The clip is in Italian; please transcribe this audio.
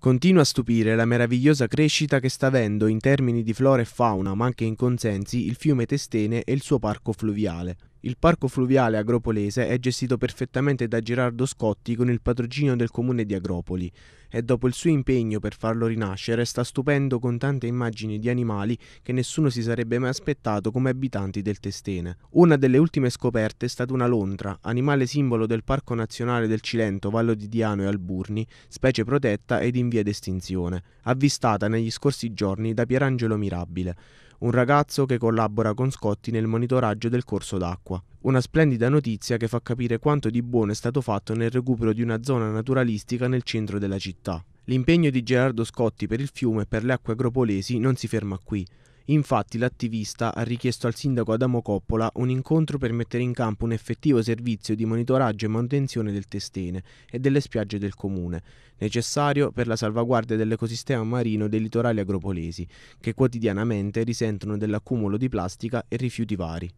Continua a stupire la meravigliosa crescita che sta avendo in termini di flora e fauna, ma anche in consensi, il fiume Testene e il suo parco fluviale. Il Parco Fluviale Agropolese è gestito perfettamente da Gerardo Scotti con il patrocinio del comune di Agropoli e dopo il suo impegno per farlo rinascere sta stupendo con tante immagini di animali che nessuno si sarebbe mai aspettato come abitanti del Testene. Una delle ultime scoperte è stata una lontra, animale simbolo del Parco Nazionale del Cilento, Vallo di Diano e Alburni, specie protetta ed in via d'estinzione, avvistata negli scorsi giorni da Pierangelo Mirabile un ragazzo che collabora con Scotti nel monitoraggio del corso d'acqua. Una splendida notizia che fa capire quanto di buono è stato fatto nel recupero di una zona naturalistica nel centro della città. L'impegno di Gerardo Scotti per il fiume e per le acque agropolesi non si ferma qui. Infatti l'attivista ha richiesto al sindaco Adamo Coppola un incontro per mettere in campo un effettivo servizio di monitoraggio e manutenzione del Testene e delle spiagge del comune, necessario per la salvaguardia dell'ecosistema marino dei litorali agropolesi, che quotidianamente risentono dell'accumulo di plastica e rifiuti vari.